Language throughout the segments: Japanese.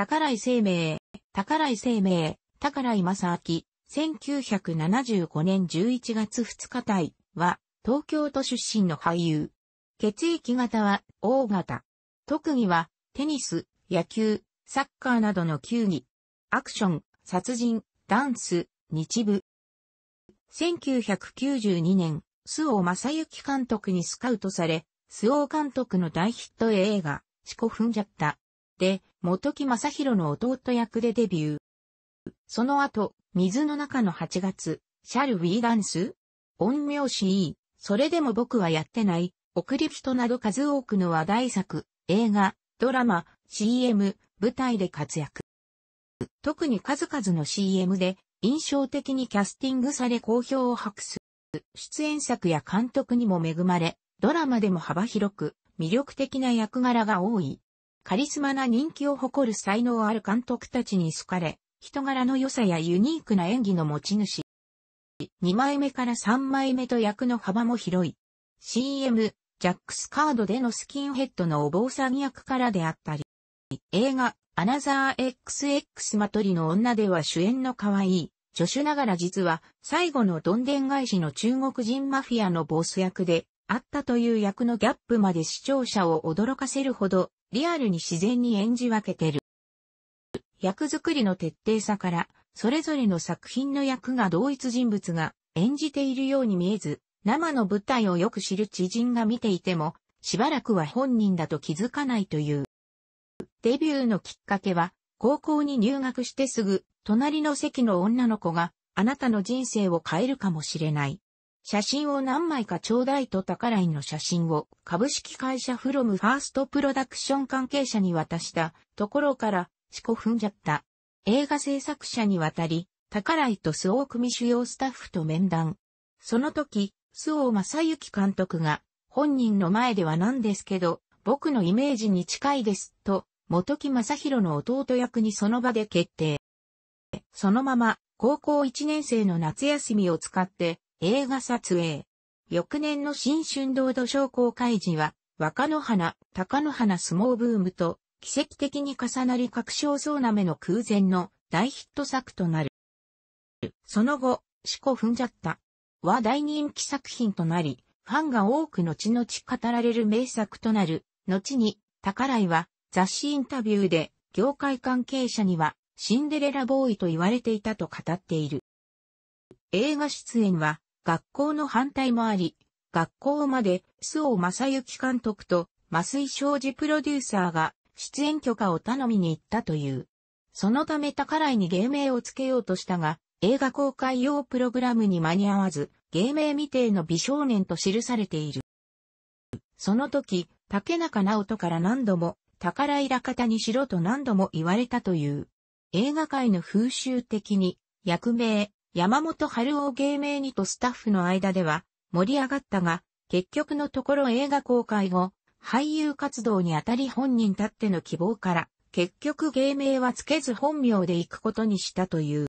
宝井生命、宝井生命、宝井正明、1975年11月2日体は、東京都出身の俳優。血液型は、O 型。特技は、テニス、野球、サッカーなどの球技。アクション、殺人、ダンス、日舞。1992年、須尾正幸監督にスカウトされ、須尾監督の大ヒット映画、四股踏んじゃった。で、元木正宏の弟役でデビュー。その後、水の中の8月、シャルウィーダンス音名詞い、それでも僕はやってない、送り人など数多くの話題作、映画、ドラマ、CM、舞台で活躍。特に数々の CM で印象的にキャスティングされ好評を博す。出演作や監督にも恵まれ、ドラマでも幅広く魅力的な役柄が多い。カリスマな人気を誇る才能ある監督たちに好かれ、人柄の良さやユニークな演技の持ち主。2枚目から3枚目と役の幅も広い。CM、ジャックスカードでのスキンヘッドのお坊さん役からであったり、映画、アナザー XX マトリの女では主演の可愛い、助手ながら実は、最後のどんでん返しの中国人マフィアのボス役で、あったという役のギャップまで視聴者を驚かせるほど、リアルに自然に演じ分けてる。役作りの徹底さから、それぞれの作品の役が同一人物が演じているように見えず、生の舞台をよく知る知人が見ていても、しばらくは本人だと気づかないという。デビューのきっかけは、高校に入学してすぐ、隣の席の女の子が、あなたの人生を変えるかもしれない。写真を何枚かちょうだいと宝井の写真を株式会社フロムファーストプロダクション関係者に渡したところから四股踏んじゃった。映画制作者に渡り、宝井と須尾組主要スタッフと面談。その時、須尾正幸監督が本人の前ではなんですけど、僕のイメージに近いですと、元木正宏の弟役にその場で決定。そのまま高校1年生の夏休みを使って映画撮影。翌年の新春堂土商公会時は、若野花、高野花相撲ブームと、奇跡的に重なり確証そなめの空前の大ヒット作となる。その後、四股踏んじゃった。は大人気作品となり、ファンが多く後々語られる名作となる。後に、宝井は雑誌インタビューで、業界関係者にはシンデレラボーイと言われていたと語っている。映画出演は学校の反対もあり、学校まで須尾正幸監督と麻酔障子プロデューサーが出演許可を頼みに行ったという。そのため宝井に芸名をつけようとしたが、映画公開用プログラムに間に合わず、芸名未定の美少年と記されている。その時、竹中直人から何度も、宝井ら方にしろと何度も言われたという。映画界の風習的に、役名、山本春夫芸名にとスタッフの間では盛り上がったが、結局のところ映画公開後、俳優活動にあたり本人たっての希望から、結局芸名はつけず本名で行くことにしたという。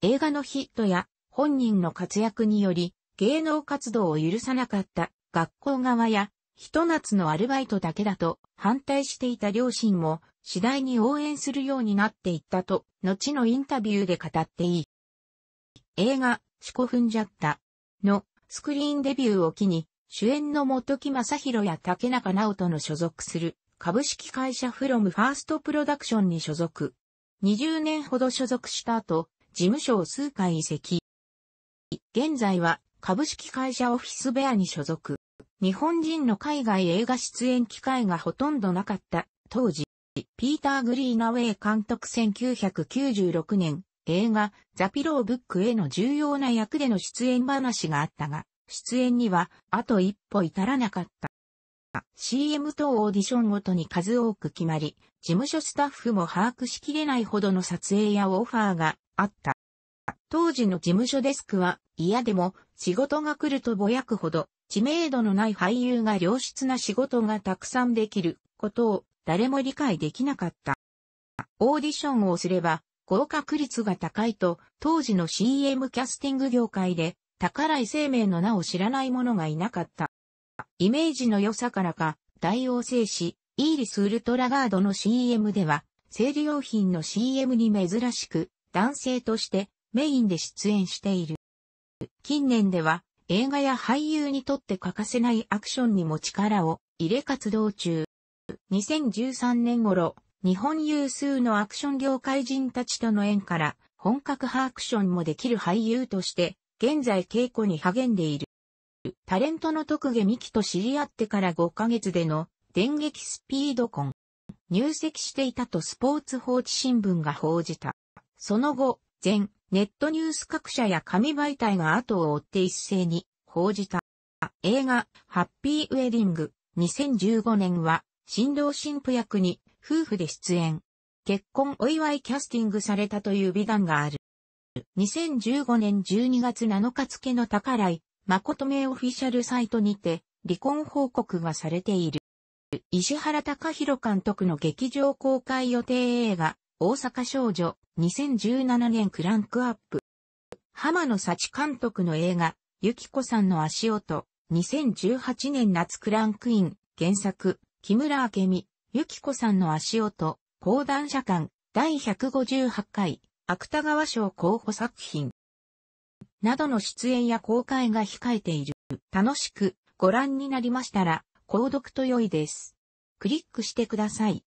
映画のヒットや本人の活躍により芸能活動を許さなかった学校側や一夏のアルバイトだけだと反対していた両親も次第に応援するようになっていったと後のインタビューで語っていい。映画、四股踏んじゃった。の、スクリーンデビューを機に、主演の元木正宏や竹中直人の所属する、株式会社フロムファーストプロダクションに所属。20年ほど所属した後、事務所を数回移籍。現在は、株式会社オフィスベアに所属。日本人の海外映画出演機会がほとんどなかった、当時、ピーター・グリーナウェイ監督1996年、映画、ザ・ピローブックへの重要な役での出演話があったが、出演にはあと一歩至らなかった。CM 等オーディションごとに数多く決まり、事務所スタッフも把握しきれないほどの撮影やオファーがあった。当時の事務所デスクは嫌でも仕事が来るとぼやくほど知名度のない俳優が良質な仕事がたくさんできることを誰も理解できなかった。オーディションをすれば合格率が高いと、当時の CM キャスティング業界で、宝井生命の名を知らない者がいなかった。イメージの良さからか、大王製紙、イーリスウルトラガードの CM では、生理用品の CM に珍しく、男性としてメインで出演している。近年では、映画や俳優にとって欠かせないアクションにも力を入れ活動中。2013年頃、日本有数のアクション業界人たちとの縁から、本格派アクションもできる俳優として、現在稽古に励んでいる。タレントの徳下美希と知り合ってから5ヶ月での電撃スピード婚。入籍していたとスポーツ報知新聞が報じた。その後、全ネットニュース各社や紙媒体が後を追って一斉に報じた。映画、ハッピーウェディング2015年は、新郎新婦役に夫婦で出演。結婚お祝いキャスティングされたという美談がある。2015年12月7日付の宝井、誠名オフィシャルサイトにて、離婚報告がされている。石原隆弘監督の劇場公開予定映画、大阪少女、2017年クランクアップ。浜野幸監督の映画、ゆきこさんの足音、2018年夏クランクイン、原作、木村明美、ゆきこさんの足音、講談社館、第158回、芥川賞候補作品。などの出演や公開が控えている。楽しくご覧になりましたら、購読と良いです。クリックしてください。